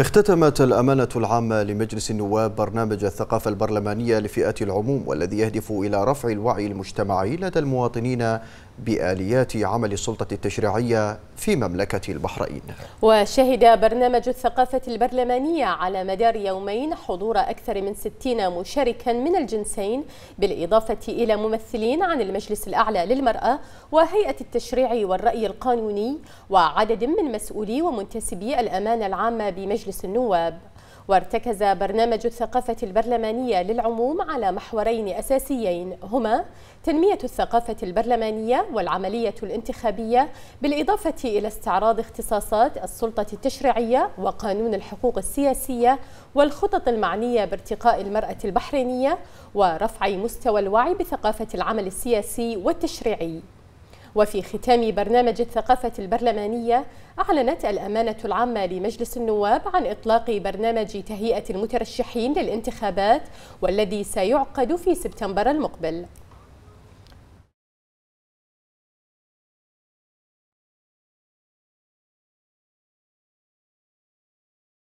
اختتمت الأمانة العامة لمجلس النواب برنامج الثقافة البرلمانية لفئة العموم والذي يهدف إلى رفع الوعي المجتمعي لدى المواطنين بآليات عمل السلطة التشريعية في مملكة البحرين وشهد برنامج الثقافة البرلمانية على مدار يومين حضور أكثر من 60 مشاركا من الجنسين بالإضافة إلى ممثلين عن المجلس الأعلى للمرأة وهيئة التشريع والرأي القانوني وعدد من مسؤولي ومنتسبي الأمانة العامة بمجلس مجلس النواب وارتكز برنامج الثقافة البرلمانية للعموم على محورين أساسيين هما تنمية الثقافة البرلمانية والعملية الانتخابية بالإضافة إلى استعراض اختصاصات السلطة التشريعية وقانون الحقوق السياسية والخطط المعنية بارتقاء المرأة البحرينية ورفع مستوى الوعي بثقافة العمل السياسي والتشريعي وفي ختام برنامج الثقافة البرلمانية أعلنت الأمانة العامة لمجلس النواب عن إطلاق برنامج تهيئة المترشحين للانتخابات والذي سيعقد في سبتمبر المقبل